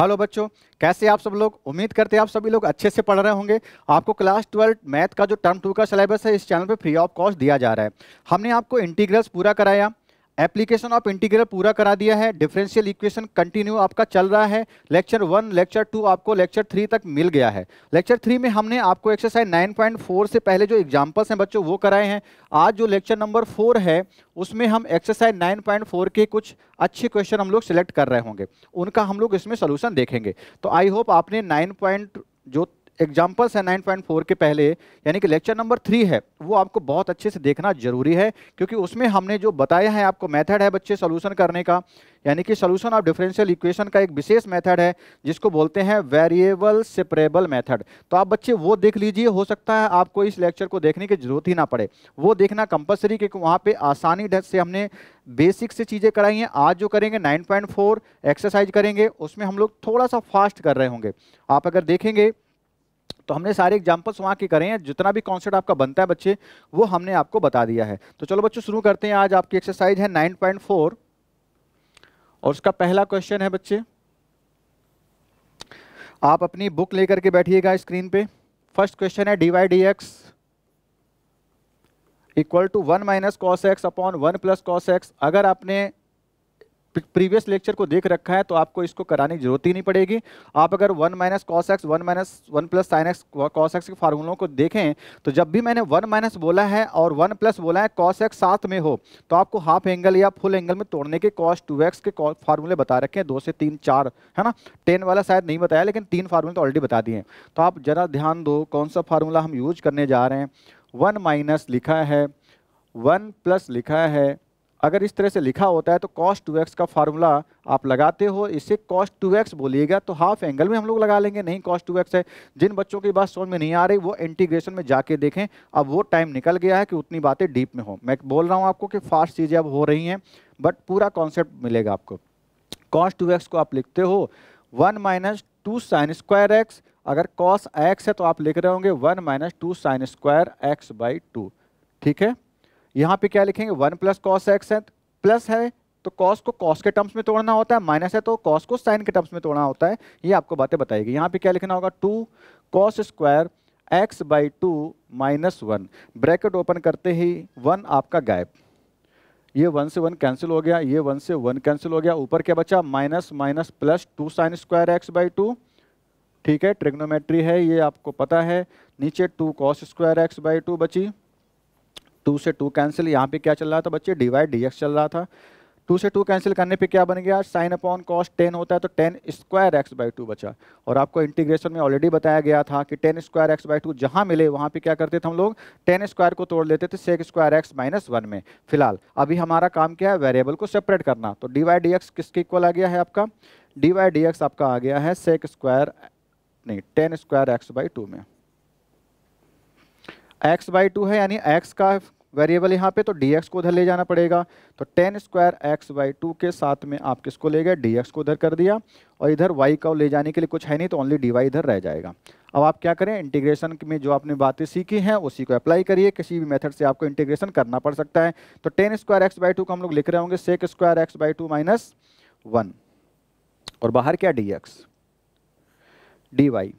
Hello बच्चों कैसे आप सब लोग उम्मीद करते हैं आप सभी लोग अच्छे से पढ़ रहे होंगे आपको क्लास ट्वेल्थ मैथ का जो टर्म टू का सिलेबस है इस चैनल पे फ्री ऑफ कॉस्ट दिया जा रहा है हमने आपको इंटीग्रल्स पूरा कराया एप्लीकेशन ऑफ इंटीग्रल पूरा करा दिया है डिफरेंशियल इक्वेशन कंटिन्यू आपका चल रहा है लेक्चर वन लेक्चर टू आपको लेक्चर थ्री तक मिल गया है लेक्चर थ्री में हमने आपको एक्सरसाइज नाइन पॉइंट फोर से पहले जो एग्जाम्पल्स हैं बच्चों वो कराए हैं आज जो लेक्चर नंबर फोर है उसमें हम एक्सरसाइज नाइन पॉइंट फोर के कुछ अच्छे क्वेश्चन हम लोग सिलेक्ट कर रहे होंगे उनका हम लोग इसमें सोल्यूशन देखेंगे तो आई होप आपने नाइन पॉइंट जो एग्जाम्पल्स है 9.4 के पहले यानी कि लेक्चर नंबर थ्री है वो आपको बहुत अच्छे से देखना जरूरी है क्योंकि उसमें हमने जो बताया है आपको मेथड है बच्चे सोल्यूशन करने का यानी कि सोल्यूशन ऑफ डिफरेंशियल इक्वेशन का एक विशेष मेथड है जिसको बोलते हैं वेरिएबल सेपरेबल मेथड तो आप बच्चे वो देख लीजिए हो सकता है आपको इस लेक्चर को देखने की जरूरत ही ना पड़े वो देखना कंपलसरी क्योंकि वहाँ पर आसानी ढंग से हमने बेसिक से चीज़ें कराई हैं आज जो करेंगे 9.4 एक्सरसाइज करेंगे उसमें हम लोग थोड़ा सा फास्ट कर रहे होंगे आप अगर देखेंगे तो हमने सारे एग्जाम्पल्स वहाँ के करें हैं जितना भी कॉन्सेप्ट आपका बनता है बच्चे वो हमने आपको बता दिया है तो चलो बच्चों शुरू करते हैं आज आपकी एक्सरसाइज है नाइन और उसका पहला क्वेश्चन है बच्चे आप अपनी बुक लेकर के बैठिएगा स्क्रीन पे फर्स्ट क्वेश्चन है d y d x equal to one minus cos x upon one plus cos x अगर आपने प्रीवियस लेक्चर को देख रखा है तो आपको इसको कराने की जरूरत ही नहीं पड़ेगी आप अगर one minus cos x one minus one plus sine x cos x के फार्मूलों को देखें तो जब भी मैंने वन माइनस बोला है और वन प्लस बोला है कॉस एक्स साथ में हो तो आपको हाफ एंगल या फुल एंगल में तोड़ने के कॉस टू एक्स के फार्मूले बता रखे हैं दो से तीन चार है ना टेन वाला शायद नहीं बताया लेकिन तीन फार्मूले तो ऑलरेडी बता दिए तो आप ज़रा ध्यान दो कौन सा फार्मूला हम यूज करने जा रहे हैं वन माइनस लिखा है वन प्लस लिखा है अगर इस तरह से लिखा होता है तो कॉस्ट टू एक्स का फार्मूला आप लगाते हो इसे कॉस्ट टू एक्स बोलिएगा तो हाफ एंगल में हम लोग लगा लेंगे नहीं कॉस्ट टू एक्स है जिन बच्चों की बात समझ में नहीं आ रही वो इंटीग्रेशन में जाके देखें अब वो टाइम निकल गया है कि उतनी बातें डीप में हो मैं बोल रहा हूँ आपको कि फास्ट चीज़ें अब हो रही हैं बट पूरा कॉन्सेप्ट मिलेगा आपको कॉस्ट टू एक्स को आप लिखते हो one minus two sine square x अगर कॉस एक्स है तो आप लिख रहे होंगे one minus two sine square x by two ठीक है यहाँ पे क्या लिखेंगे वन प्लस कॉस एक्स है प्लस है तो कॉस को कॉस के टर्म्स में तोड़ना होता है माइनस है तो कॉस को साइन के टर्म्स में तोड़ना होता है ये आपको बातें बताएगी यहाँ पे क्या लिखना होगा two cos square x by two minus one bracket open करते ही वन आपका गैप ये वन से वन कैंसिल हो गया ये वन से वन कैंसिल हो गया ऊपर क्या बचा minus minus plus two sine square x by two ठीक है ट्रिग्नोमेट्री है ये आपको पता है नीचे two cos square x by two बची टू से टू कैंसिल यहाँ पे क्या चल रहा था बच्चे डिवाइड डी चल रहा था टू से टू कैंसिल करने पे क्या बन गया साइन अपॉन कॉस्ट टेन होता है तो tan square x by two बचा और आपको इंटीग्रेशन में ऑलरेडी बताया गया था कि tan square x by two जहाँ मिले वहाँ पे क्या करते थे हम लोग टेन स्क्वायर को तोड़ लेते थे sec square x minus one में फिलहाल अभी हमारा काम क्या है वेरिएबल को सेपरेट करना तो डी वाई डी एक्स किसके इक्वल आ गया है आपका डी वाई डी एक्स आपका आ गया है सेक स्क्वायर नहीं tan square x by two में एक्स बाई टू है यानी एक्स का वेरिएबल यहाँ पे तो डी एक्स को उधर ले जाना पड़ेगा तो tan square x by two के साथ में आप किसको ले गए डी को उधर कर दिया और इधर वाई का ले जाने के लिए कुछ है नहीं तो ओनली डी वाई इधर रह जाएगा अब आप क्या करें इंटीग्रेशन में जो आपने बातें सीखी हैं उसी को अप्लाई करिए किसी भी मेथड से आपको इंटीग्रेशन करना पड़ सकता है तो tan square x by two को हम लोग लिख रहे होंगे sec square x by two minus one और बाहर क्या डी एक्स डी वाई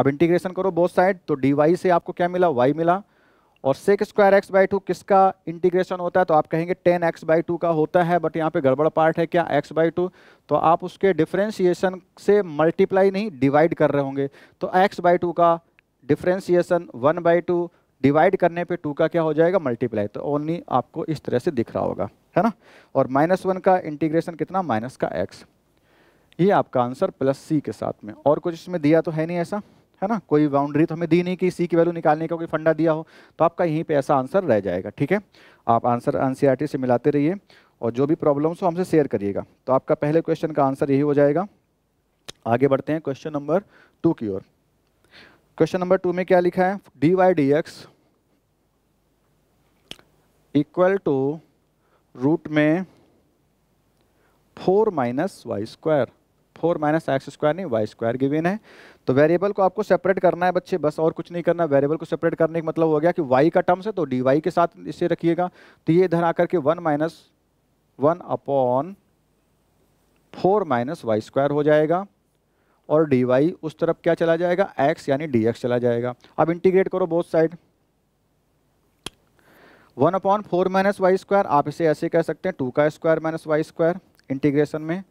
अब इंटीग्रेशन करो बोथ साइड तो डी से आपको क्या मिला वाई मिला और sec square x by two किसका इंटीग्रेशन होता है तो आप कहेंगे टेन एक्स बाई टू का होता है बट यहाँ पे गड़बड़ पार्ट है क्या एक्स बाई टू तो आप उसके डिफरेंशिएशन से मल्टीप्लाई नहीं डिवाइड कर रहे होंगे तो एक्स बाई टू का differentiation one by two divide करने पे टू का क्या हो जाएगा मल्टीप्लाई तो ओनली आपको इस तरह से दिख रहा होगा है ना और माइनस वन का इंटीग्रेशन कितना माइनस का एक्स ये आपका आंसर प्लस सी के साथ में और कुछ इसमें दिया तो है नहीं ऐसा है ना कोई बाउंड्री तो हमें दी नहीं कि सी की वैल्यू निकालने का कोई फंडा दिया हो तो आपका यहीं पे ऐसा आंसर रह जाएगा ठीक है आप आंसर एन से मिलाते रहिए और जो भी प्रॉब्लम्स हो हमसे शेयर करिएगा तो आपका पहले क्वेश्चन का आंसर यही हो जाएगा आगे बढ़ते हैं क्वेश्चन नंबर टू की ओर क्वेश्चन नंबर टू में क्या लिखा है d y d x equal to root में four minus y square four minus x square नहीं वाई स्क्वायर गिवेन है तो वेरिएबल को आपको सेपरेट करना है बच्चे बस और कुछ नहीं करना वेरिएबल को सेपरेट करने का मतलब हो गया कि वाई का टर्म्स है तो डी वाई के साथ इसे रखिएगा तो ये इधर आकर के one minus one upon four minus y square हो जाएगा और डी वाई उस तरफ क्या चला जाएगा एक्स यानी डी एक्स चला जाएगा अब इंटीग्रेट करो both side one upon four minus y square आप इसे ऐसे कह सकते हैं टू का square minus y square integration में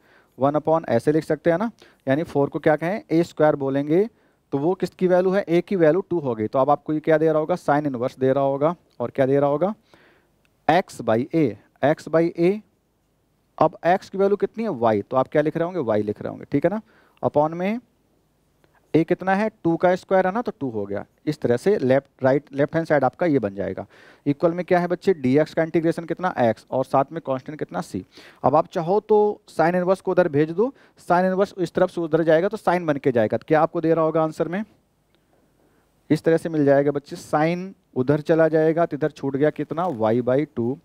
वन अपॉन ऐसे लिख सकते हैं ना यानी फोर को क्या कहें ए स्क्वायर बोलेंगे तो वो किसकी वैल्यू है ए की वैल्यू टू हो गई तो अब आपको ये क्या दे रहा होगा साइन इनवर्स दे रहा होगा और क्या दे रहा होगा x by a x by a अब एक्स की वैल्यू कितनी है वाई तो आप क्या लिख रहे होंगे वाई लिख रहे होंगे ठीक है ना अपॉन में ए कितना है टू का स्क्वायर है ना तो टू हो गया इस तरह से left right left hand side आपका ये बन जाएगा इक्वल में क्या है बच्चे डी एक्स का इंटीग्रेशन कितना एक्स और साथ में कांस्टेंट कितना सी अब आप चाहो तो साइन इनवर्स को उधर भेज दो साइन इनवर्स इस तरफ से उधर जाएगा तो साइन बन के जाएगा तो क्या आपको दे रहा होगा आंसर में इस तरह से मिल जाएगा बच्चे साइन उधर चला जाएगा तो इधर छूट गया कितना y by two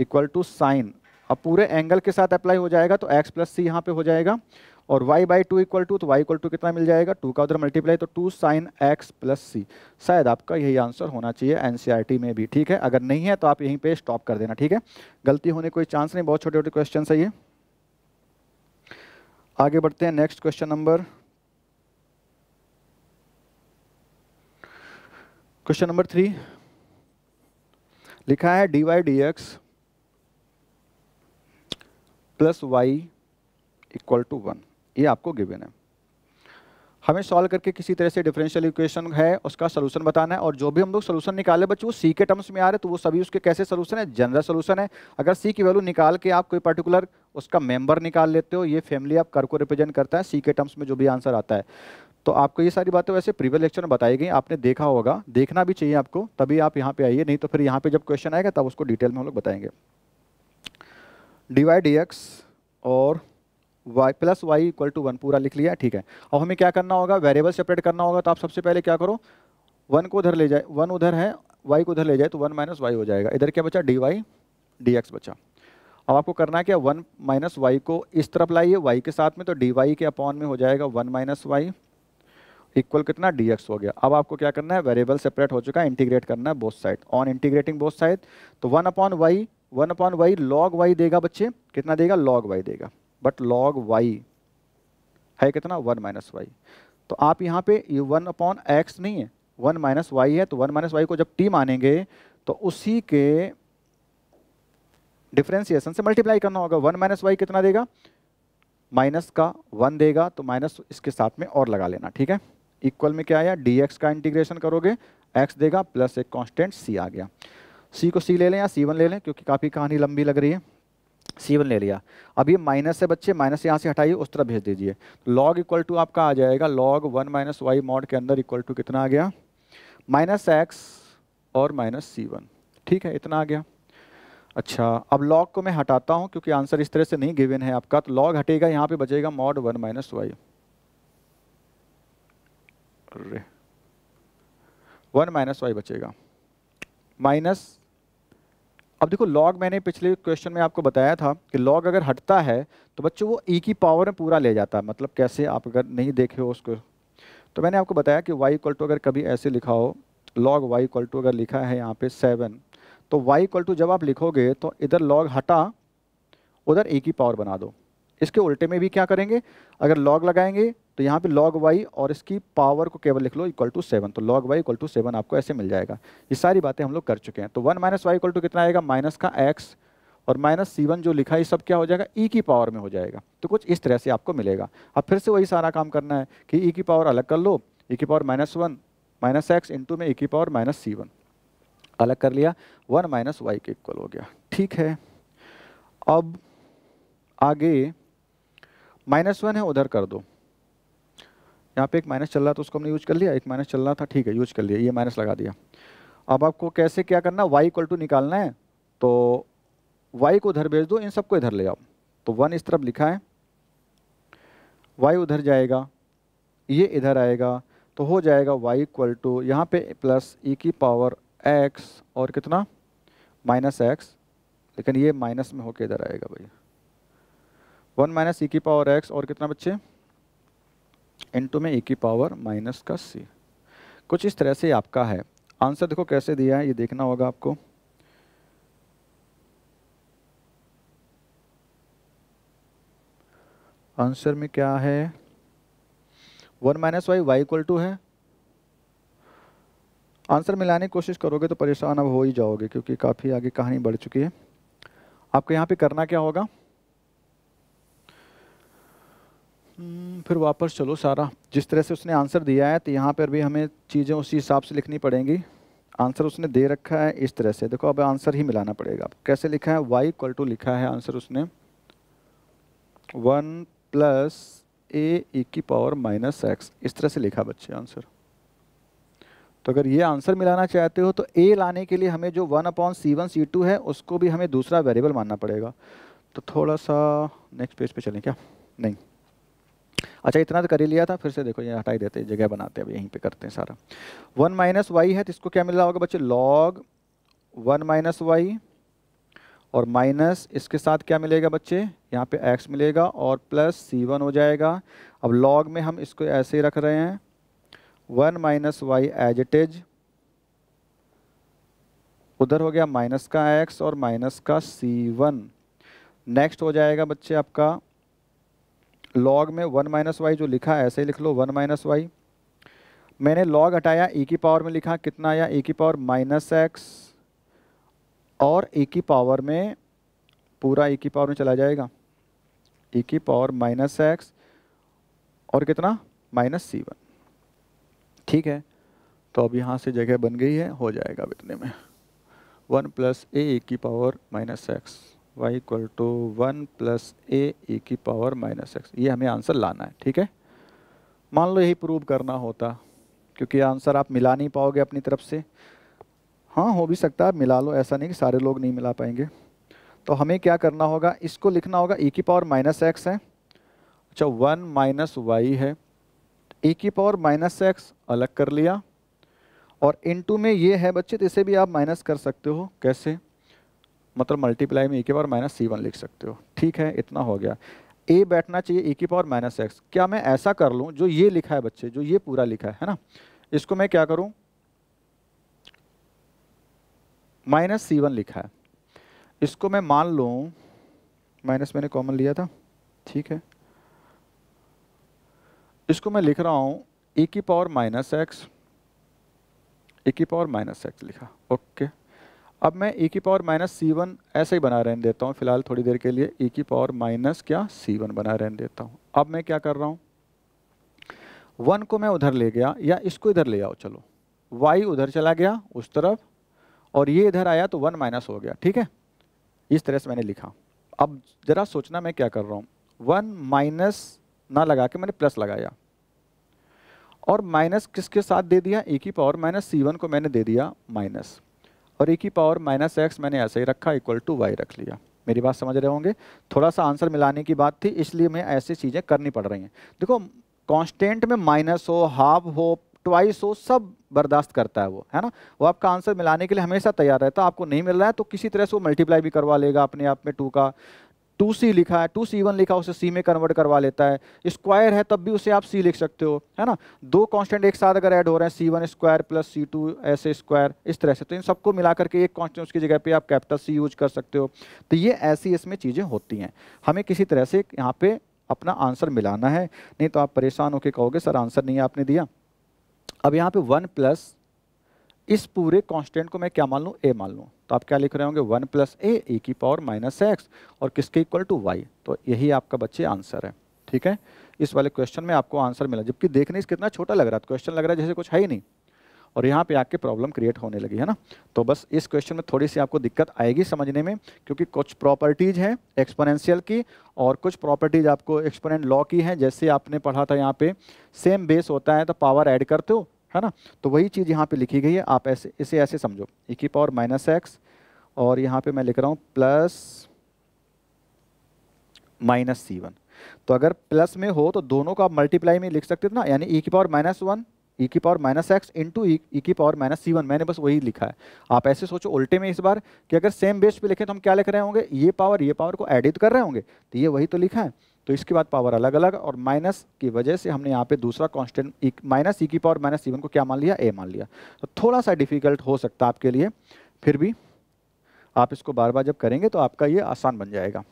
equal to sine अब पूरे एंगल के साथ अप्लाई हो जाएगा तो एक्स प्लस सी यहाँ पे हो जाएगा और y by two equal to तो y इक्वल टू कितना मिल जाएगा टू का उधर मल्टीप्लाई तो two sine x plus c शायद आपका यही आंसर होना चाहिए एन e में भी ठीक है अगर नहीं है तो आप यहीं पर स्टॉप कर देना ठीक है गलती होने कोई चांस नहीं बहुत छोटे छोटे क्वेश्चन है ये आगे बढ़ते हैं next question number question number three लिखा है d y d x plus y equal to one ये आपको गिवन है हमें सॉल्व करके किसी तरह से डिफरेंशियल इक्वेशन है उसका सोलूशन बताना है और जो भी हम लोग सोलूशन निकाले बच्चे वो सी के टर्म्स में आ रहे तो वो सभी उसके कैसे सोलूशन है जनरल सोलूशन है अगर सी की वैल्यू निकाल के आप कोई पर्टिकुलर उसका मेंबर निकाल लेते हो ये फैमिली आप कर को रिप्रेजेंट करता है सी के टर्म्स में जो भी आंसर आता है तो आपको ये सारी बातें वैसे प्रीवियस लेक्चर में बताई गई आपने देखा होगा देखना भी चाहिए आपको तभी आप यहाँ पे आइए नहीं तो फिर यहाँ पे जब क्वेश्चन आएगा तब उसको डिटेल में हम लोग बताएंगे डी वाई डी एक्स और y plus y equal to one पूरा लिख लिया ठीक है अब हमें क्या करना होगा वेरिएबल सेपरेट करना होगा तो आप सबसे पहले क्या करो वन को उधर ले जाए वन उधर है वाई को उधर ले जाए तो वन माइनस वाई हो जाएगा इधर क्या बचा डी वाई डी एक्स बचा अब आपको करना क्या वन माइनस वाई को इस तरफ लाइए वाई के साथ में तो डी वाई के अपॉन में हो जाएगा वन माइनस वाई इक्वल कितना डी एक्स हो गया अब आपको क्या करना है वेरिएबल सेपरेट हो चुका है इंटीग्रेट करना है both side on integrating both side तो one upon y one upon y log y देगा बच्चे कितना देगा लॉग वाई देगा बट लॉग वाई है कितना वन माइनस वाई तो आप यहाँ पे ये वन अपॉन एक्स नहीं है वन माइनस वाई है तो वन माइनस वाई को जब टी मानेंगे तो उसी के डिफ्रेंसिएशन से मल्टीप्लाई करना होगा वन माइनस वाई कितना देगा माइनस का वन देगा तो माइनस इसके साथ में और लगा लेना ठीक है इक्वल में क्या आया डी एक्स का इंटीग्रेशन करोगे एक्स देगा प्लस एक कॉन्स्टेंट सी आ गया सी को सी ले लें या सी वन ले लें क्योंकि काफ़ी कहानी लंबी लग रही है सी वन ले लिया अब ये माइनस है बच्चे माइनस यहाँ से हटाइए उस तरफ भेज दीजिए लॉग इक्वल टू आपका आ जाएगा log one minus y mod के अंदर इक्वल टू कितना आ गया माइनस एक्स और माइनस सी वन ठीक है इतना आ गया अच्छा अब लॉग को मैं हटाता हूँ क्योंकि आंसर इस तरह से नहीं गिवन है आपका तो लॉग हटेगा यहाँ पर बचेगा mod one minus y one minus y बचेगा माइनस अब देखो लॉग मैंने पिछले क्वेश्चन में आपको बताया था कि लॉग अगर हटता है तो बच्चों वो ई e की पावर में पूरा ले जाता है मतलब कैसे आप अगर नहीं देखे हो उसको तो मैंने आपको बताया कि वाई इक्वल टू अगर कभी ऐसे लिखा हो लॉग वाई इक्वल टू अगर लिखा है यहाँ पे सेवन तो वाई इक्वल टू जब आप लिखोगे तो इधर लॉग हटा उधर ए e की पावर बना दो इसके उल्टे में भी क्या करेंगे अगर लॉग लगाएंगे तो यहाँ पे लॉग वाई और इसकी पावर को केवल लिख लो इक्वल टू सेवन तो log y equal to seven आपको ऐसे मिल जाएगा ये सारी बातें हम लोग कर चुके हैं तो one minus y equal to कितना आएगा माइनस का एक्स और माइनस सी वन जो लिखा है सब क्या हो जाएगा ई e की पावर में हो जाएगा तो कुछ इस तरह से आपको मिलेगा अब फिर से वही सारा काम करना है कि ई e की पावर अलग कर लो ई e की power minus one minus x into में ई e की पावर माइनस सी वन अलग कर लिया वन माइनस वाई के इक्वल हो गया ठीक है अब आगे माइनस वन है उधर कर दो यहाँ पे एक माइनस चल रहा था उसको हमने यूज कर लिया एक माइनस चल रहा था ठीक है यूज कर लिया ये माइनस लगा दिया अब आपको कैसे क्या करना वाई इक्वल टू निकालना है तो वाई को उधर भेज दो इन सबको इधर ले आओ तो वन इस तरफ लिखा है वाई उधर जाएगा ये इधर आएगा तो हो जाएगा वाई इक्वल टू यहाँ पे प्लस ई e की पावर एक्स और कितना माइनस एक्स लेकिन ये माइनस में होके इधर आएगा भैया वन माइनस ई e की पावर एक्स और कितना बच्चे इनटू में ई e की पावर माइनस का सी कुछ इस तरह से आपका है आंसर देखो कैसे दिया है ये देखना होगा आपको आंसर में क्या है one minus y y equal to है आंसर मिलाने की कोशिश करोगे तो परेशान अब हो ही जाओगे क्योंकि काफ़ी आगे कहानी बढ़ चुकी है आपको यहाँ पे करना क्या होगा हम्म, फिर वापस चलो सारा जिस तरह से उसने आंसर दिया है तो यहाँ पर भी हमें चीज़ें उसी हिसाब से लिखनी पड़ेंगी आंसर उसने दे रखा है इस तरह से देखो अब आंसर ही मिलाना पड़ेगा कैसे लिखा है वाई इक्वल टू लिखा है आंसर उसने one plus a e e की पावर माइनस एक्स इस तरह से लिखा बच्चे आंसर तो अगर ये आंसर मिलाना चाहते हो तो ए लाने के लिए हमें जो one upon c one c two है उसको भी हमें दूसरा वेरिएबल मानना पड़ेगा तो थोड़ा सा नेक्स्ट पेज पे चलें क्या नहीं अच्छा इतना तो कर ही लिया था फिर से देखो ये हटाई देते हैं जगह बनाते हैं अब यहीं पे करते हैं सारा वन माइनस वाई है तो इसको क्या मिल रहा होगा बच्चे लॉग वन माइनस वाई और माइनस इसके साथ क्या मिलेगा बच्चे यहाँ पे एक्स मिलेगा और प्लस सी वन हो जाएगा अब लॉग में हम इसको ऐसे ही रख रहे हैं one minus y as it is उधर हो गया माइनस का एक्स और माइनस का सी वन नेक्स्ट हो जाएगा बच्चे आपका लॉग में वन माइनस वाई जो लिखा है ऐसे ही लिख लो वन माइनस वाई मैंने लॉग हटाया ए e की पावर में लिखा कितना आया ए e की पावर माइनस एक्स और ए e की पावर में पूरा ए की पावर में चला जाएगा ए की पावर माइनस एक्स और कितना माइनस सी वन ठीक है तो अब यहाँ से जगह बन गई है हो जाएगा इतने में वन प्लस ए की power minus x y equal to one plus a e की पावर माइनस एक्स ये हमें आंसर लाना है ठीक है मान लो यही प्रूव करना होता क्योंकि आंसर आप मिला नहीं पाओगे अपनी तरफ से हाँ हो भी सकता है मिला लो ऐसा नहीं कि सारे लोग नहीं मिला पाएंगे तो हमें क्या करना होगा इसको लिखना होगा ई e की पावर माइनस एक्स है अच्छा वन माइनस वाई है ई e की पावर माइनस एक्स अलग कर लिया और इन में ये है बच्चे तो इसे भी आप माइनस कर सकते हो कैसे मतलब मल्टीप्लाई में ए के पावर माइनस सी वन लिख सकते हो ठीक है इतना हो गया ए बैठना चाहिए ए की पावर माइनस एक्स क्या मैं ऐसा कर लूँ जो ये लिखा है बच्चे जो ये पूरा लिखा है है ना इसको मैं क्या करूँ माइनस सी वन लिखा है इसको मैं मान लूँ माइनस मैंने कॉमन लिया था ठीक है इसको मैं लिख रहा हूँ ए की पावर माइनस एक्स ए की पावर माइनस एक्स लिखा ओके okay. अब मैं e की पावर माइनस सी वन ऐसे ही बना रहने देता हूँ फिलहाल थोड़ी देर के लिए e की पावर माइनस क्या सी वन बना रहने देता हूँ अब मैं क्या कर रहा हूँ वन को मैं उधर ले गया या इसको इधर ले आओ चलो y उधर चला गया उस तरफ और ये इधर आया तो वन माइनस हो गया ठीक है इस तरह से मैंने लिखा अब ज़रा सोचना मैं क्या कर रहा हूँ वन माइनस ना लगा के मैंने प्लस लगाया और माइनस किसके साथ दे दिया एक ही पावर माइनस सी वन को मैंने दे दिया माइनस और एक ही पावर माइनस एक्स मैंने ऐसे ही रखा इक्वल टू वाई रख लिया मेरी बात समझ रहे होंगे थोड़ा सा आंसर मिलाने की बात थी इसलिए मैं ऐसी चीज़ें करनी पड़ रही हैं देखो कॉन्स्टेंट में माइनस हो हाफ हो ट्वाइस हो सब बर्दाश्त करता है वो है ना वो आपका आंसर मिलाने के लिए हमेशा तैयार रहता है आपको नहीं मिल रहा है तो किसी तरह से वो मल्टीप्लाई भी करवा लेगा अपने आप में टू का टू सी लिखा है टू सी वन लिखा उसे सी में कन्वर्ट करवा लेता है स्क्वायर है तब भी उसे आप सी लिख सकते हो है ना दो कांस्टेंट एक साथ अगर ऐड हो रहे हैं c one square plus c two ऐसे स्क्वायर इस तरह से तो इन सबको मिला करके एक कांस्टेंट उसकी जगह पे आप कैपिटल सी यूज कर सकते हो तो ये ऐसी इसमें चीज़ें होती हैं हमें किसी तरह से यहाँ पर अपना आंसर मिलाना है नहीं तो आप परेशान होकर कहोगे सर आंसर नहीं आपने दिया अब यहाँ पर वन प्लस इस पूरे कांस्टेंट को मैं क्या मान लूँ ए मान लूँ तो आप क्या लिख रहे होंगे वन प्लस ए ए की पावर माइनस एक्स और किसके इक्वल टू वाई तो यही आपका बच्चे आंसर है ठीक है इस वाले क्वेश्चन में आपको आंसर मिला जबकि देखने से कितना छोटा लग रहा है क्वेश्चन तो लग रहा है जैसे कुछ है ही नहीं और यहाँ पे आके प्रॉब्लम क्रिएट होने लगी है ना तो बस इस क्वेश्चन में थोड़ी सी आपको दिक्कत आएगी समझने में क्योंकि कुछ प्रॉपर्टीज़ हैं एक्सपोनेंशियल की और कुछ प्रॉपर्टीज़ आपको एक्सपोनेंट लॉ की हैं जैसे आपने पढ़ा था यहाँ पे सेम बेस होता है तो पावर ऐड करते हो है ना तो वही चीज़ यहाँ पे लिखी गई है आप ऐसे इसे ऐसे समझो ई e की पावर माइनस एक्स और यहाँ पे मैं लिख रहा हूँ प्लस माइनस सी वन तो अगर प्लस में हो तो दोनों को आप मल्टीप्लाई में लिख सकते थे ना यानी ई e की पावर माइनस वन ई की power minus x into e की पावर माइनस सी वन मैंने बस वही लिखा है आप ऐसे सोचो उल्टे में इस बार कि अगर सेम बेस पे लिखें तो हम क्या लिख रहे होंगे ये पावर ये पावर को एडिट कर रहे होंगे तो ये वही तो लिखा है तो इसके बाद पावर अलग अलग और माइनस की वजह से हमने यहाँ पे दूसरा कांस्टेंट माइनस ई की पावर माइनस ई को क्या मान लिया ए मान लिया तो थोड़ा सा डिफिकल्ट हो सकता है आपके लिए फिर भी आप इसको बार बार जब करेंगे तो आपका ये आसान बन जाएगा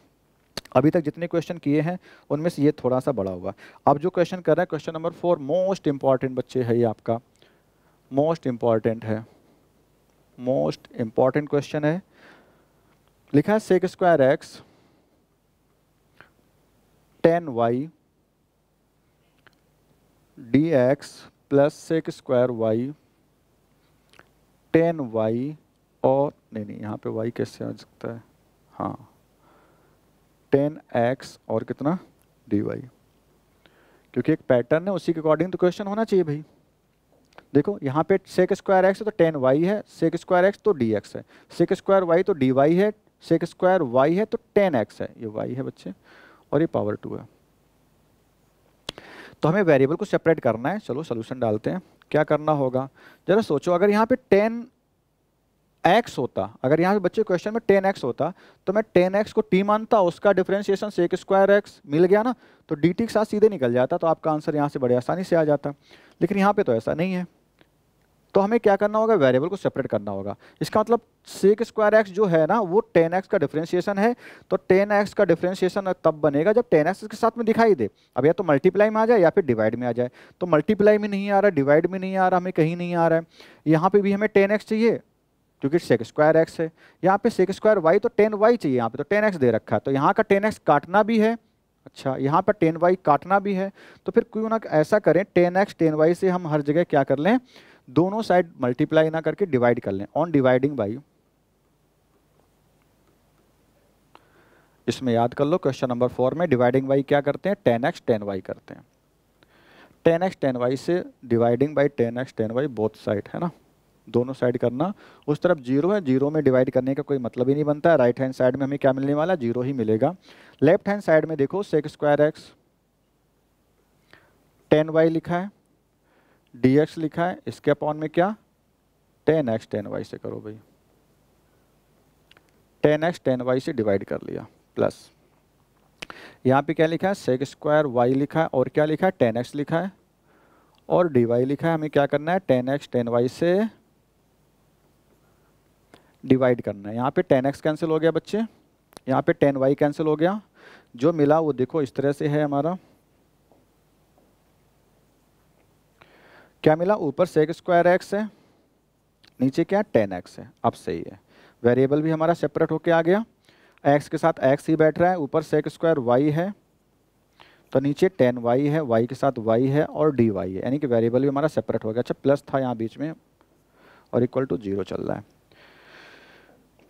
अभी तक जितने क्वेश्चन किए हैं उनमें से ये थोड़ा सा बड़ा हुआ अब जो क्वेश्चन कर रहे हैं question number four most important बच्चे है ये आपका मोस्ट इम्पॉर्टेंट है मोस्ट इम्पॉर्टेंट क्वेश्चन है लिखा है sec square x tan y d x plus sec square y tan y और नहीं नहीं यहाँ पे वाई कैसे आ सकता है हाँ टेन एक्स और कितना डी वाई क्योंकि एक पैटर्न है उसी के अकॉर्डिंग तो क्वेश्चन होना चाहिए भाई देखो यहाँ पे सेक स्क्वायर एक्स है तो टेन वाई है सेक स्क्वायर एक्स तो डी एक्स है सेक स्क्वायर वाई तो डी वाई है सेक स्क्वायर वाई है तो टेन एक्स है ये वाई है बच्चे और ये पावर टू है तो हमें वेरिएबल को सेपरेट करना है चलो सोल्यूशन डालते हैं क्या करना होगा जरा सोचो अगर यहाँ पे टेन एक्स होता अगर यहाँ पे बच्चे क्वेश्चन में टेन एक्स होता तो मैं टेन एक्स को टी मानता उसका डिफ्रेंशिएशन से एक स्क्वायर एक्स मिल गया ना तो डी के साथ सीधे निकल जाता तो आपका आंसर यहाँ से बड़े आसानी से आ जाता लेकिन यहाँ पे तो ऐसा नहीं है तो हमें क्या करना होगा वेरिएबल को सेपरेट करना होगा इसका मतलब सेक स्क्वायर एक्स जो है ना वो टेन एक्स का डिफ्रेंशिएशन है तो टेन एक्स का डिफ्रेंशिएशन तब बनेगा जब टेन एक्स के साथ में दिखाई दे अब या तो मल्टीप्लाई में आ जाए या फिर डिवाइड में आ जाए तो मल्टीप्लाई में नहीं आ रहा डिवाइड में नहीं आ रहा हमें कहीं नहीं आ रहा है यहाँ पर भी हमें टेन एक्स चाहिए क्योंकि सेक स्क्वायर एक्स है यहाँ पे सेक स्क्वायर वाई तो टेन वाई चाहिए यहाँ पे तो टेन एक्स दे रखा है तो यहाँ का टेन एक्स काटना भी है अच्छा यहाँ पर टेन वाई काटना भी है तो फिर क्यों ना ऐसा करें टेन एक्स टेन वाई से हम हर जगह क्या कर लें दोनों साइड मल्टीप्लाई ना करके डिवाइड कर लें ऑन डिवाइडिंग बाई इसमें याद कर लो क्वेश्चन नंबर फोर में डिवाइडिंग बाई क्या करते हैं टेन एक्स टेन वाई करते हैं टेन एक्स टेन वाई से dividing by tan x tan y both side है ना दोनों साइड करना उस तरफ जीरो है जीरो में डिवाइड करने का कोई मतलब ही नहीं बनता है राइट हैंड साइड में हमें क्या मिलने वाला जीरो ही मिलेगा लेफ्ट हैंड साइड में देखो sec square x tan y लिखा है डी एक्स लिखा है इसके अपॉन में क्या टेन एक्स टेन वाई से करो भाई टेन एक्स टेन वाई से डिवाइड कर लिया प्लस यहाँ पे क्या लिखा है सेक स्क्वायर वाई लिखा है और क्या लिखा है टेन एक्स लिखा है और डी वाई लिखा है हमें क्या करना है टेन एक्स टेन वाई से डिवाइड करना है यहाँ पे टेन एक्स कैंसिल हो गया बच्चे यहाँ पे टेन वाई कैंसिल हो गया जो मिला वो देखो इस तरह से है हमारा क्या मिला ऊपर सेक स्क्वायर एक्स है नीचे क्या टेन एक्स है अब सही है वेरिएबल भी हमारा सेपरेट होके आ गया एक्स के साथ एक्स ही बैठ रहा है ऊपर सेक स्क्वायर वाई है तो नीचे टेन वाई है वाई के साथ वाई है और डी वाई है यानी कि वेरिएबल भी हमारा सेपरेट हो गया अच्छा प्लस था यहाँ बीच में और इक्वल टू जीरो चल रहा है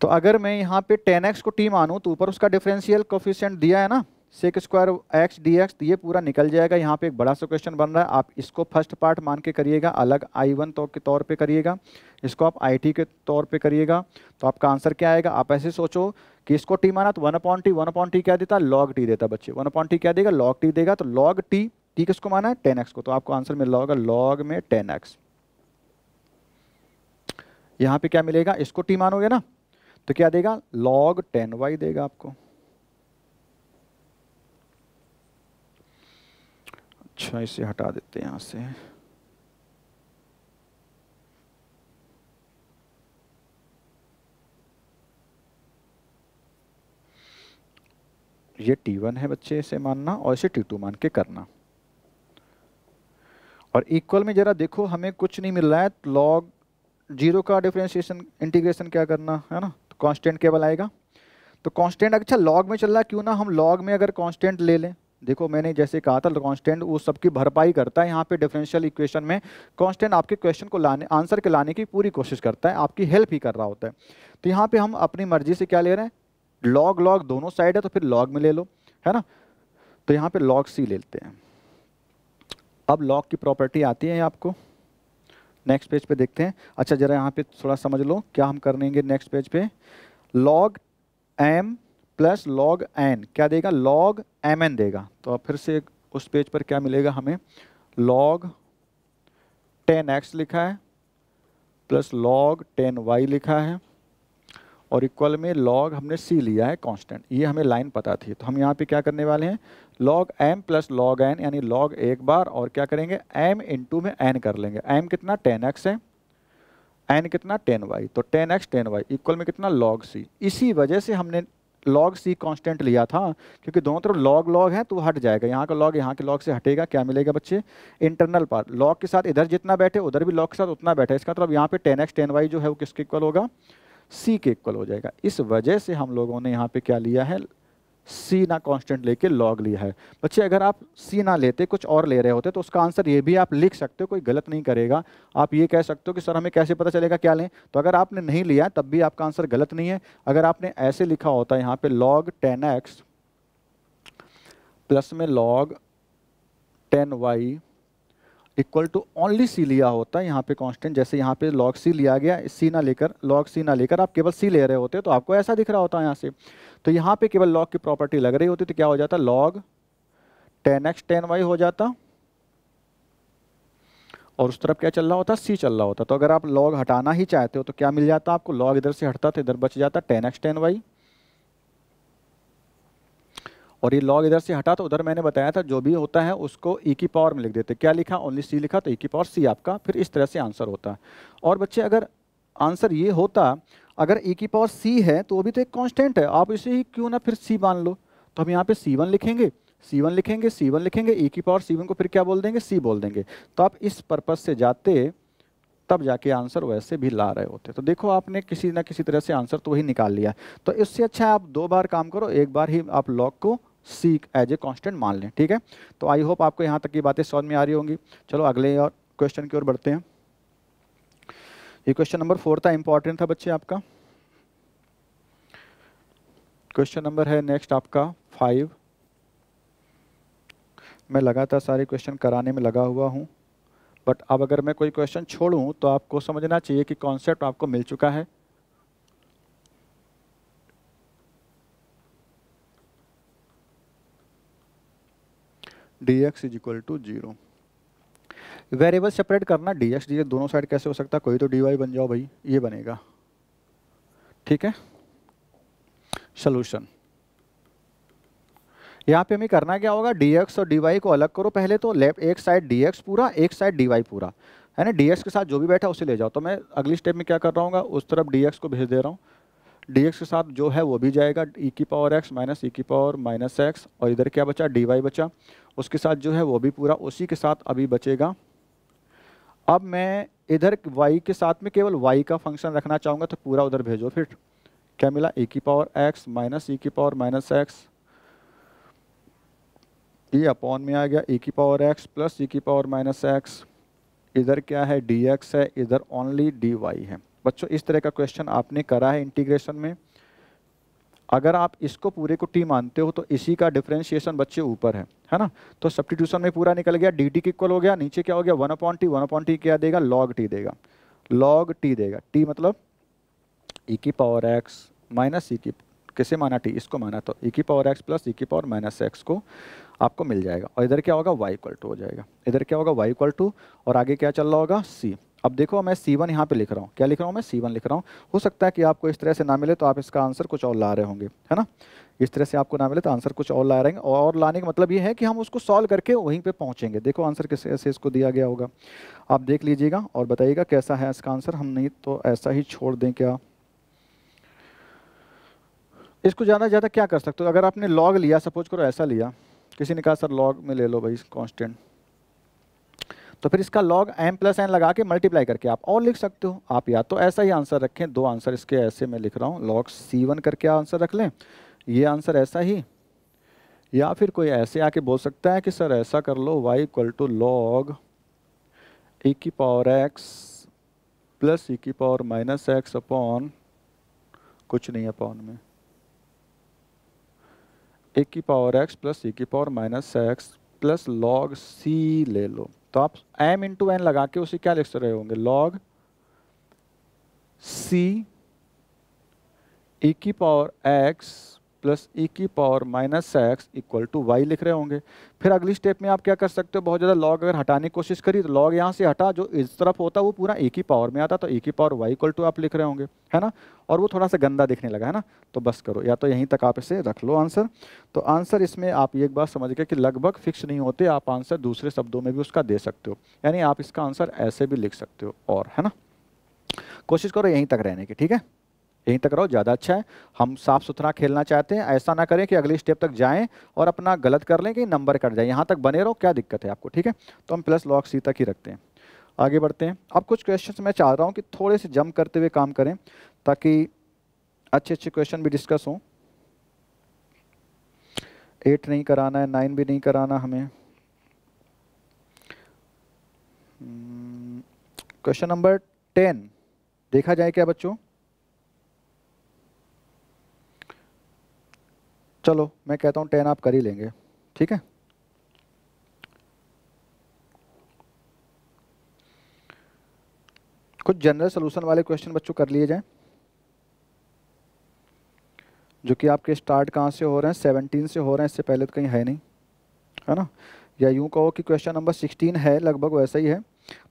तो अगर मैं यहाँ पे टेन एक्स को टी मानूँ तो ऊपर उसका डिफरेंशियल कोफिशियंट दिया है ना sec square x d x तो ये पूरा निकल जाएगा यहाँ पे एक बड़ा सा क्वेश्चन बन रहा है आप इसको फर्स्ट पार्ट मान के करिएगा अलग आई वन तो के तौर पे करिएगा इसको आप आई टी के तौर पे करिएगा तो आपका आंसर क्या आएगा आप ऐसे सोचो कि इसको टी माना तो one upon t one upon t क्या देता लॉग टी देता बच्चे वन अपॉन टी क्या देगा लॉग टी देगा तो लॉग टी टी किसको माना है टेन एक्स को तो आपको आंसर मिल रहा होगा लॉग में टेन एक्स यहाँ पे क्या मिलेगा इसको टी मानोगे ना तो क्या देगा लॉग टेन वाई देगा आपको अच्छा इसे हटा देते हैं यहाँ से ये T1 है बच्चे इसे मानना और इसे T2 मान के करना और इक्वल में ज़रा देखो हमें कुछ नहीं मिल रहा है लॉग जीरो तो का डिफरेंशिएशन इंटीग्रेशन क्या करना है ना तो कांस्टेंट केवल आएगा तो कांस्टेंट अच्छा लॉग में चल रहा है क्यों ना हम लॉग में अगर कांस्टेंट ले लें देखो मैंने जैसे कहा था कांस्टेंट वो सबकी भरपाई करता है यहाँ पे डिफरेंशियल इक्वेशन में कांस्टेंट आपके क्वेश्चन को लाने आंसर के लाने की पूरी कोशिश करता है आपकी हेल्प ही कर रहा होता है तो यहाँ पे हम अपनी मर्जी से क्या ले रहे हैं लॉग लॉग दोनों साइड है तो फिर लॉग में ले लो है ना तो यहाँ पे लॉग सी लेते हैं अब लॉग की प्रॉपर्टी आती है आपको नेक्स्ट पेज पे देखते हैं अच्छा जरा यहाँ पे थोड़ा समझ लो क्या हम कर लेंगे नेक्स्ट पेज पे log m plus log n क्या देगा लॉग एम एन देगा तो अब फिर से उस पेज पर क्या मिलेगा हमें लॉग टेन एक्स लिखा है प्लस लॉग टेन वाई लिखा है और इक्वल में लॉग हमने सी लिया है कांस्टेंट ये हमें लाइन पता थी तो हम यहाँ पे क्या करने वाले हैं log m plus log n यानी लॉग एक बार और क्या करेंगे एम इंटू में एन कर लेंगे एम कितना टेन एक्स है एन कितना टेन वाई तो tan x tan y equal में कितना लॉग सी इसी वजह से हमने लॉग सी कांस्टेंट लिया था क्योंकि दोनों तरफ लॉग लॉग है तो हट जाएगा यहाँ का लॉग यहाँ के लॉग से हटेगा क्या मिलेगा बच्चे इंटरनल पार्ट लॉग के साथ इधर जितना बैठे उधर भी लॉग के साथ उतना बैठे इसका मतलब यहाँ पे टेन एक्स टेन वाई जो है वो किसके इक्वल होगा सी के इक्वल हो जाएगा इस वजह से हम लोगों ने यहाँ पे क्या लिया है सी ना कांस्टेंट लेके लॉग लिया है बच्चे अगर आप सी ना लेते कुछ और ले रहे होते तो उसका आंसर ये भी आप लिख सकते हो कोई गलत नहीं करेगा आप ये कह सकते हो कि सर हमें कैसे पता चलेगा क्या लें तो अगर आपने नहीं लिया तब भी आपका आंसर गलत नहीं है अगर आपने ऐसे लिखा होता यहाँ पे लॉग टेन एक्स प्लस में log tan y equal to only c लिया होता है यहाँ पे कांस्टेंट जैसे यहाँ पे लॉग सी लिया गया सी ना लेकर लॉग सी ना लेकर आप केवल सी ले रहे होते तो आपको ऐसा दिख रहा होता है यहाँ से तो यहाँ पे केवल लॉग की प्रॉपर्टी लग रही होती तो क्या हो जाता log tan x tan y हो जाता और उस तरफ क्या चल रहा होता सी चल रहा होता तो अगर आप लॉग हटाना ही चाहते हो तो क्या मिल जाता आपको लॉग इधर से हटता तो इधर बच जाता टेन एक्स टेन वाई और ये लॉग इधर से हटा तो उधर मैंने बताया था जो भी होता है उसको ई e की पावर में लिख देते क्या लिखा ओनली सी लिखा तो ई e की पावर सी आपका फिर इस तरह से आंसर होता है और बच्चे अगर आंसर ये होता अगर ई e की पावर सी है तो वो भी तो एक कॉन्स्टेंट है आप इसे ही क्यों ना फिर सी मान लो तो हम यहाँ पे सी वन लिखेंगे सी वन लिखेंगे सी वन लिखेंगे ई e की पावर सी वन को फिर क्या बोल देंगे सी बोल देंगे तो आप इस पर्पज़ से जाते तब जाके आंसर वैसे भी ला रहे होते तो देखो आपने किसी ना किसी तरह से आंसर तो वही निकाल लिया तो इससे अच्छा है आप दो बार काम करो एक बार ही आप लॉग को सीक एज ए कॉन्स्टेंट मान लें ठीक है तो आई होप आपको यहाँ तक की बातें समझ में आ रही होंगी चलो अगले और क्वेश्चन की ओर बढ़ते हैं ये क्वेश्चन नंबर फोर था इंपॉर्टेंट था बच्चे आपका क्वेश्चन नंबर है नेक्स्ट आपका फाइव मैं लगातार सारे क्वेश्चन कराने में लगा हुआ हूँ बट अब अगर मैं कोई क्वेश्चन छोड़ूँ तो आपको समझना चाहिए कि कॉन्सेप्ट आपको मिल चुका है d x is equal to zero variable separate करना डी एक्स डी दोनों साइड कैसे हो सकता कोई तो डी वाई बन जाओ भाई ये बनेगा ठीक है सोल्यूशन यहाँ पे हमें करना क्या होगा डी एक्स और डी वाई को अलग करो पहले तो लेफ्ट एक साइड डी एक्स पूरा एक साइड डी वाई पूरा है ना डी एक्स के साथ जो भी बैठा उसे ले जाओ तो मैं अगली स्टेप में क्या कर रहा उस तरफ डी एक्स को भेज दे रहा हूँ डी एक्स के साथ जो है वो भी जाएगा ई e की पावर एक्स माइनस ई की पावर माइनस एक्स और इधर क्या बचा डी वाई बचा उसके साथ जो है वो भी पूरा उसी के साथ अभी बचेगा अब मैं इधर y के साथ में केवल y का फंक्शन रखना चाहूँगा तो पूरा उधर भेजो फिर क्या मिला e की power x minus E e की पावर माइनस एक्स ये अपॉन में आ गया e की पावर x प्लस ई e की पावर माइनस एक्स इधर क्या है dx है इधर ओनली dy है बच्चों इस तरह का क्वेश्चन आपने करा है इंटीग्रेशन में अगर आप इसको पूरे को टी मानते हो तो इसी का डिफ्रेंशिएशन बच्चे ऊपर है है ना तो सब्टीट्यूशन में पूरा निकल गया डी टी इक्वल हो गया नीचे क्या हो गया one upon t one upon t क्या देगा लॉग टी देगा लॉग टी देगा टी मतलब ई e की पावर एक्स माइनस ई की किसे माना टी इसको माना तो ई e की पावर एक्स प्लस ई की पावर माइनस एक्स को आपको मिल जाएगा और इधर क्या होगा वाई इक्वल टू हो जाएगा इधर क्या होगा वाई इक्वल टू और आगे क्या चल रहा होगा सी अब देखो मैं सी वन यहाँ पर लिख रहा हूँ क्या लिख रहा हूँ मैं सी वन लिख रहा हूँ हो सकता है कि आपको इस तरह से ना मिले तो आप इसका आंसर कुछ और ला रहे होंगे है ना इस तरह से आपको ना मिले तो आंसर कुछ और ला रहे हैं और लाने का मतलब ये है कि हम उसको सॉल्व करके वहीं पे पहुंचेंगे देखो आंसर किस ऐसे इसको दिया गया होगा आप देख लीजिएगा और बताइएगा कैसा है इसका आंसर हम नहीं तो ऐसा ही छोड़ दें क्या इसको ज़्यादा ज़्यादा क्या कर सकते हो अगर आपने लॉग लिया सपोज करो ऐसा लिया किसी ने कहा सर लॉग में ले लो भाई कॉन्स्टेंट तो फिर इसका लॉग एम प्लस एन लगा के मल्टीप्लाई करके आप और लिख सकते हो आप या तो ऐसा ही आंसर रखें दो आंसर इसके ऐसे में लिख रहा हूँ लॉग सी वन करके आंसर रख लें ये आंसर ऐसा ही या फिर कोई ऐसे आके बोल सकता है कि सर ऐसा कर लो y equal to log a की पावर एक्स प्लस ई की पावर माइनस एक्स अपॉन कुछ नहीं अपॉन में ए e की पावर एक्स प्लस ई की power minus x plus log c ले लो तो आप एम इंटू एन लगा के उसे क्या लिख रहे होंगे लॉग सी ई की पावर एक्स प्लस ई की power minus x equal to y लिख रहे होंगे फिर अगली स्टेप में आप क्या कर सकते हो बहुत ज़्यादा लॉग अगर हटाने की कोशिश करी तो लॉग यहाँ से हटा जो इस तरफ होता वो पूरा ई e की पावर में आता तो ई e की पावर वाई इक्वल टू आप लिख रहे होंगे है ना और वो थोड़ा सा गंदा दिखने लगा है ना तो बस करो या तो यहीं तक आप इसे रख लो आंसर तो आंसर इसमें आप एक बात समझ गए कि लगभग फिक्स नहीं होते आप आंसर दूसरे शब्दों में भी उसका दे सकते हो यानी आप इसका आंसर ऐसे भी लिख सकते हो और है ना कोशिश करो यहीं तक रहने की ठीक है यहीं तक रहो ज़्यादा अच्छा है हम साफ सुथरा खेलना चाहते हैं ऐसा ना करें कि अगले स्टेप तक जाएं और अपना गलत कर लें कि नंबर कट जाए यहाँ तक बने रहो क्या दिक्कत है आपको ठीक है तो हम प्लस लॉक सी तक ही रखते हैं आगे बढ़ते हैं अब कुछ क्वेश्चन मैं चाह रहा हूँ कि थोड़े से जम करते हुए काम करें ताकि अच्छे अच्छे क्वेश्चन भी डिस्कस हों एट नहीं कराना है नाइन भी नहीं कराना हमें क्वेश्चन नंबर टेन देखा जाए क्या बच्चों चलो मैं कहता हूँ टेन आप कर ही लेंगे ठीक है कुछ जनरल सोल्यूशन वाले क्वेश्चन बच्चों कर लिए जाए जो कि आपके स्टार्ट कहाँ से हो रहे हैं सेवनटीन से हो रहे हैं इससे पहले तो कहीं है नहीं है ना या यूं कहो कि क्वेश्चन नंबर सिक्सटीन है लगभग वैसा ही है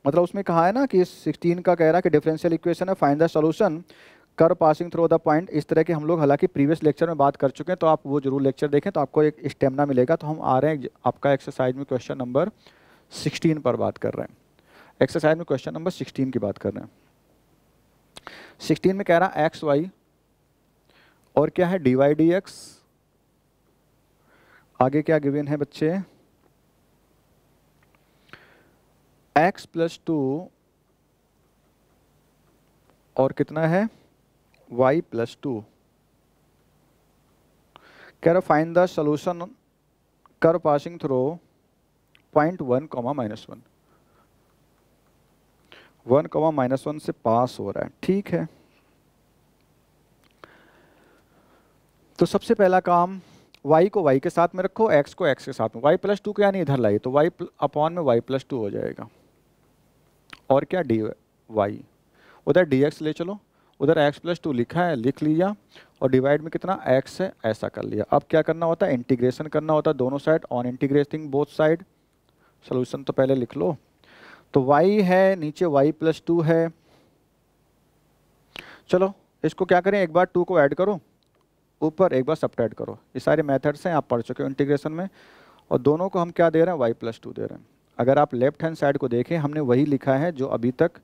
मतलब उसमें कहा है ना कि सिक्सटीन का कह रहा है कि डिफरेंशियल इक्वेशन है find the solution curve passing through the point इस तरह के हम लोग हालांकि प्रीवियस लेक्चर में बात कर चुके हैं तो आप वो जरूर लेक्चर देखें तो आपको एक स्टेमिना मिलेगा तो हम आ रहे हैं आपका एक्सरसाइज में क्वेश्चन नंबर 16 पर बात कर रहे हैं एक्सरसाइज में क्वेश्चन नंबर 16 की बात कर रहे हैं 16 में कह रहा है एक्स वाई और क्या है डी वाई डी एक्स आगे क्या गिवेन है बच्चे एक्स प्लस टू और कितना है वाई प्लस टू कह रहा find the solution curve passing through point one comma minus one one comma minus one से पास हो रहा है ठीक है तो सबसे पहला काम y को y के साथ में रखो x को x के साथ में y प्लस टू को यानी इधर लाइए तो y अपॉन में y प्लस टू हो जाएगा और क्या डी वाई उधर dx ले चलो उधर x प्लस टू लिखा है लिख लिया और डिवाइड में कितना x है ऐसा कर लिया अब क्या करना होता है इंटीग्रेशन करना होता है दोनों side on integrating both side solution तो पहले लिख लो तो y है नीचे y प्लस टू है चलो इसको क्या करें एक बार टू को ऐड करो ऊपर एक बार सप्ट करो ये सारे मेथड्स हैं आप पढ़ चुके हो इंटीग्रेशन में और दोनों को हम क्या दे रहे हैं वाई प्लस टू दे रहे हैं अगर आप लेफ्ट हैंड साइड को देखें हमने वही लिखा है जो अभी तक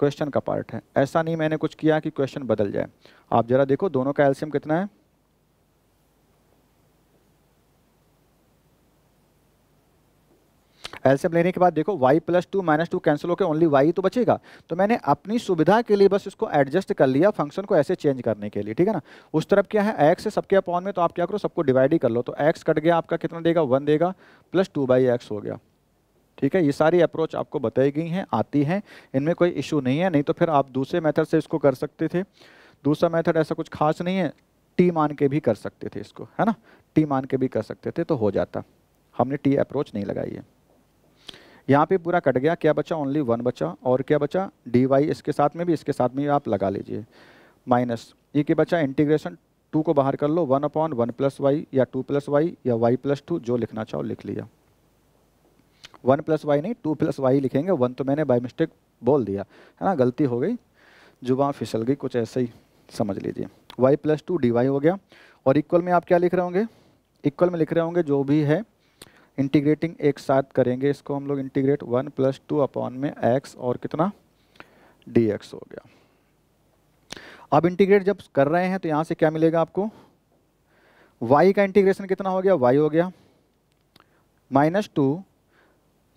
क्वेश्चन का पार्ट है ऐसा नहीं मैंने कुछ किया कि क्वेश्चन बदल जाए आप जरा देखो दोनों का एल्शियम कितना है एल्शियम लेने के बाद देखो y plus two minus two cancel होकर ओनली y तो बचेगा तो मैंने अपनी सुविधा के लिए बस इसको एडजस्ट कर लिया फंक्शन को ऐसे चेंज करने के लिए ठीक है ना उस तरफ क्या है x से सबके अपॉन में तो आप क्या करो सबको डिवाइड ही कर लो तो x कट गया आपका कितना देगा वन देगा प्लस टू बाई एक्स हो गया ठीक है ये सारी अप्रोच आपको बताई गई हैं आती हैं इनमें कोई इशू नहीं है नहीं तो फिर आप दूसरे मेथड से इसको कर सकते थे दूसरा मेथड ऐसा कुछ खास नहीं है टी मान के भी कर सकते थे इसको है ना टी मान के भी कर सकते थे तो हो जाता हमने टी अप्रोच नहीं लगाई है यहाँ पे पूरा कट गया क्या बचा ओनली वन बचा और क्या बचा डी वाई इसके साथ में भी इसके साथ में भी आप लगा लीजिए माइनस ये क्या बचा इंटीग्रेशन टू को बाहर कर लो one upon one plus y या टू प्लस वाई या वाई प्लस टू जो लिखना चाहो लिख लिया वन प्लस वाई नहीं टू प्लस वाई लिखेंगे वन तो मैंने बाई मिस्टेक बोल दिया है ना गलती हो गई जुबा फिसल गई कुछ ऐसे ही समझ लीजिए y plus two d y हो गया और इक्वल में आप क्या लिख रहे होंगे इक्वल में लिख रहे होंगे जो भी है इंटीग्रेटिंग एक साथ करेंगे इसको हम लोग integrate one plus two upon में एक्स और कितना डी एक्स हो गया अब इंटीग्रेट जब कर रहे हैं तो यहाँ से क्या मिलेगा आपको वाई का इंटीग्रेशन कितना हो गया वाई हो गया माइनस टू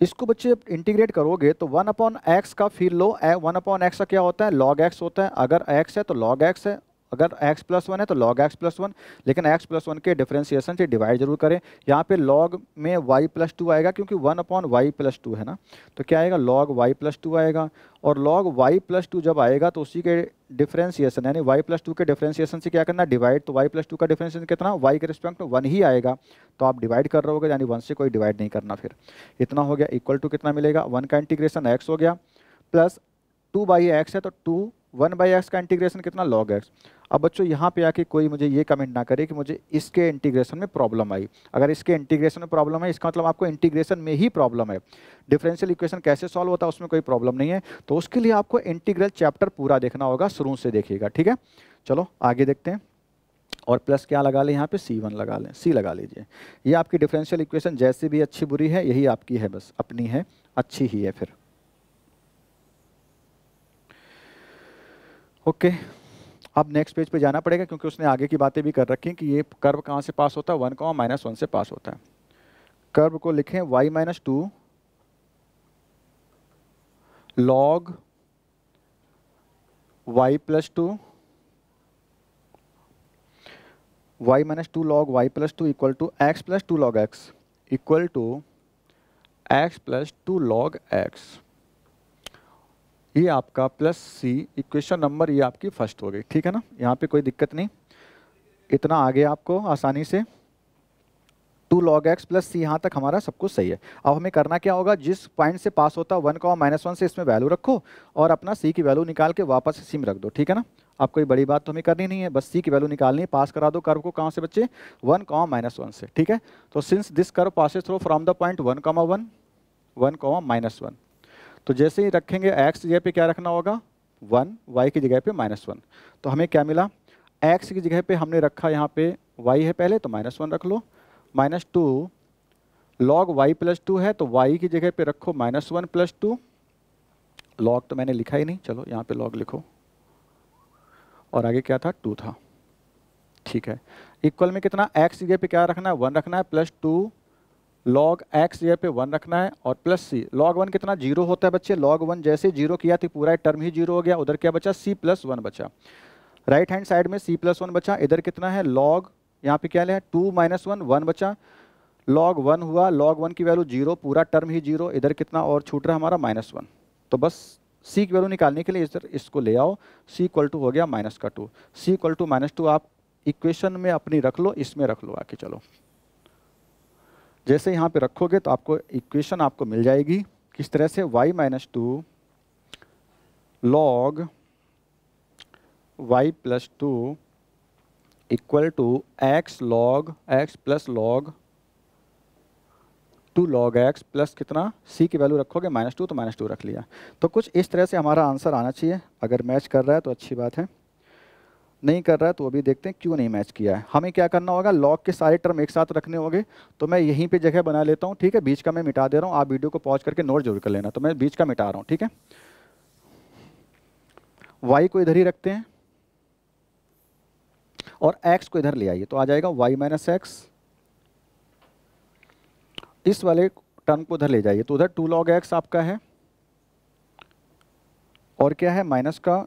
इसको बच्चे इंटीग्रेट करोगे तो वन अपॉन एक्स का फिर लो वन अपॉन एक्स का क्या होता है लॉग एक्स होता है अगर एक्स है तो लॉग एक्स है अगर x प्लस वन है तो log x प्लस वन लेकिन x प्लस वन के डिफ्रेंसिएशन से डिवाइड जरूर करें यहाँ पे log में y प्लस टू आएगा क्योंकि one upon y plus two है ना तो क्या आएगा log y प्लस टू आएगा और log y प्लस टू जब आएगा तो उसी के डिफ्रेंसिएशन यानी y प्लस टू के डिफ्रेंसिएशन से क्या करना डिवाइड तो y प्लस टू का डिफ्रेंसिएशन कितना y के रिस्पेक्ट में वन ही आएगा तो आप डिवाइड कर रहे हो यानी वन से कोई डिवाइड नहीं करना फिर इतना हो गया इक्वल टू कितना मिलेगा वन का इंटीग्रेशन एक्स हो गया प्लस टू बाई एक्स है तो टू वन बाई एक्स का इंटीग्रेशन कितना लॉग एक्स अब बच्चों यहाँ पे आके कोई मुझे ये कमेंट ना करे कि मुझे इसके इंटीग्रेशन में प्रॉब्लम आई अगर इसके इंटीग्रेशन में प्रॉब्लम है इसका मतलब आपको इंटीग्रेशन में ही प्रॉब्लम है डिफरेंशियल इक्वेशन कैसे सॉल्व होता है उसमें कोई प्रॉब्लम नहीं है तो उसके लिए आपको इंटीग्रल चैप्टर पूरा देखना होगा शुरू से देखिएगा ठीक है चलो आगे देखते हैं और प्लस क्या लगा लें यहाँ पे C1 लगा लें C लगा लीजिए ये आपकी डिफरेंशियल इक्वेशन जैसी भी अच्छी बुरी है यही आपकी है बस अपनी है अच्छी ही है फिर ओके अब नेक्स्ट पेज पे जाना पड़ेगा क्योंकि उसने आगे की बातें भी कर रखी कि ये कर्व कहाँ से पास होता है वन कॉमा माइनस वन से पास होता है कर्व को लिखें y minus two log y plus two y minus two log y plus two equal to x plus two log x equal to x plus two log x ये आपका plus सी equation number ये आपकी first हो गई ठीक है ना यहाँ पे कोई दिक्कत नहीं इतना आगे आपको आसानी से two log x plus c यहाँ तक हमारा सब कुछ सही है अब हमें करना क्या होगा जिस पॉइंट से पास होता है वन का माइनस वन से इसमें वैल्यू रखो और अपना सी की वैल्यू निकाल के वापस सी में रख दो ठीक है ना अब कोई बड़ी बात तो हमें करनी नहीं है बस सी की वैल्यू निकालनी है पास करा दो कर्व को कहाँ से बच्चे वन कॉम माइनस वन से ठीक है तो since this curve passes through from the point one comma one one comma minus one तो जैसे ही रखेंगे एक्स की जगह पे क्या रखना होगा वन वाई की जगह पे माइनस वन तो हमें क्या मिला एक्स की जगह पे हमने रखा यहाँ पे वाई है पहले तो माइनस वन रख लो minus two log y plus two है तो वाई की जगह पे रखो minus one plus two log तो मैंने लिखा ही नहीं चलो यहाँ पे लॉग लिखो और आगे क्या था टू था ठीक है इक्वल में कितना एक्स जगह पे क्या रखना है वन रखना है प्लस टू लॉग एक्स जगह पे वन रखना है और प्लस सी लॉग वन कितना जीरो होता है बच्चे लॉग वन जैसे जीरो किया थी तो पूरा टर्म ही जीरो हो गया उधर क्या बचा सी प्लस वन बचा राइट हैंड साइड में सी प्लस वन बचा इधर कितना है लॉग यहाँ पे क्या लिया टू माइनस वन वन बचा लॉग वन हुआ लॉग वन की वैल्यू जीरो पूरा टर्म ही जीरो इधर कितना और छूट रहा हमारा माइनस वन तो बस सी की वैल्यू निकालने के लिए इधर इसको ले आओ सी इक्वल टू हो गया माइनस का two c equal to minus two आप इक्वेशन में अपनी रख लो इसमें रख लो आके चलो जैसे यहाँ पे रखोगे तो आपको इक्वेशन आपको मिल जाएगी किस तरह से y minus two log y plus two equal to x log x plus log two log x plus कितना c की वैल्यू रखोगे माइनस टू तो माइनस टू रख लिया तो कुछ इस तरह से हमारा आंसर आना चाहिए अगर मैच कर रहा है तो अच्छी बात है नहीं कर रहा है तो वो भी देखते हैं क्यों नहीं मैच किया है हमें क्या करना होगा लॉग के सारे टर्म एक साथ रखने होंगे तो मैं यहीं पे जगह बना लेता हूं ठीक है बीच का मैं मिटा दे रहा हूं आप वीडियो को पॉज करके नोट जरूर कर लेना तो मैं बीच का मिटा रहा हूं ठीक है वाई को इधर ही रखते हैं और एक्स को इधर ले आइए तो आ जाएगा वाई माइनस एक्स इस वाले टर्म को उधर ले जाइए तो उधर टू लॉग एक्स आपका है और क्या है माइनस का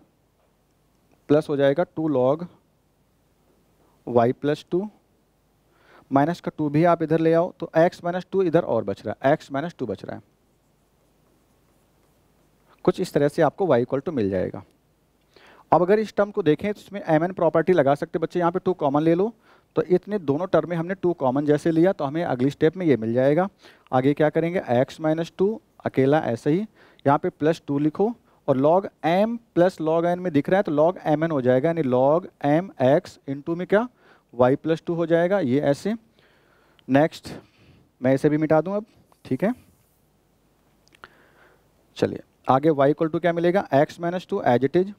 प्लस हो जाएगा two log y plus two minus का टू भी आप इधर ले आओ तो एक्स माइनस टू इधर और बच रहा है एक्स माइनस टू बच रहा है कुछ इस तरह से आपको वाई इक्वल टू मिल जाएगा अब अगर इस टर्म को देखें तो इसमें एम एन प्रॉपर्टी लगा सकते बच्चे यहाँ पे टू कॉमन ले लो तो इतने दोनों टर्म में हमने टू कॉमन जैसे लिया तो हमें अगली स्टेप में ये मिल जाएगा आगे क्या करेंगे एक्स माइनस टू अकेला ऐसे ही यहाँ पे प्लस टू लिखो और log m plus log n में दिख रहा है तो log एम एन हो जाएगा यानी log एम एक्स इंटू में क्या y प्लस टू हो जाएगा ये ऐसे नेक्स्ट मैं इसे भी मिटा दूं अब ठीक है चलिए आगे y इक्वल टू क्या मिलेगा x minus two as it is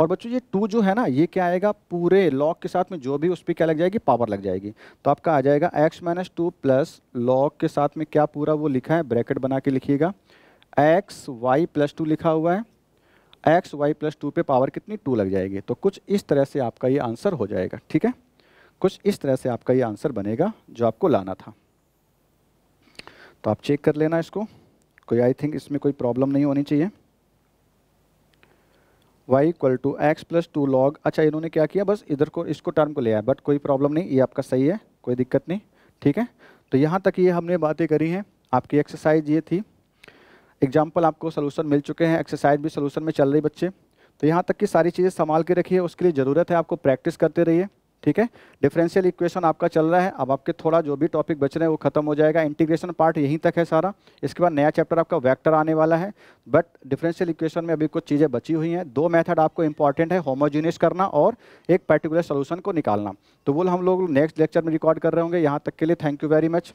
और बच्चों ये टू जो है ना ये क्या आएगा पूरे लॉग के साथ में जो भी उस पर क्या लग जाएगी पावर लग जाएगी तो आपका आ जाएगा x minus two plus log के साथ में क्या पूरा वो लिखा है ब्रैकेट बना के लिखिएगा एक्स वाई प्लस टू लिखा हुआ है एक्स वाई प्लस टू पर पावर कितनी टू लग जाएगी तो कुछ इस तरह से आपका ये आंसर हो जाएगा ठीक है कुछ इस तरह से आपका ये आंसर बनेगा जो आपको लाना था तो आप चेक कर लेना इसको कोई आई थिंक इसमें कोई प्रॉब्लम नहीं होनी चाहिए y equal to x plus two log अच्छा इन्होंने क्या किया बस इधर को इसको टर्म को ले आया बट कोई प्रॉब्लम नहीं ये आपका सही है कोई दिक्कत नहीं ठीक है तो यहाँ तक ये हमने बातें करी हैं आपकी एक्सरसाइज ये थी एग्जाम्पल आपको सोलूशन मिल चुके हैं एक्सरसाइज भी सोलूशन में चल रही बच्चे तो यहाँ तक की सारी चीज़ें संभाल के रखिए उसके लिए ज़रूरत है आपको प्रैक्टिस करते रहिए ठीक है डिफरेंशियल इक्वेशन आपका चल रहा है अब आपके थोड़ा जो भी टॉपिक बच रहे हैं वो खत्म हो जाएगा इंटीग्रेशन पार्ट यहीं तक है सारा इसके बाद नया चैप्टर आपका वेक्टर आने वाला है बट डिफरेंशियल इक्वेशन में अभी कुछ चीज़ें बची हुई हैं दो मेथड आपको इंपॉर्टेंट है होमोजीनियस करना और एक पर्टिकुलर सोल्यूशन को निकालना तो वो हम लोग नेक्स्ट लेक्चर में रिकॉर्ड कर रहे होंगे यहाँ तक के लिए थैंक यू वेरी मच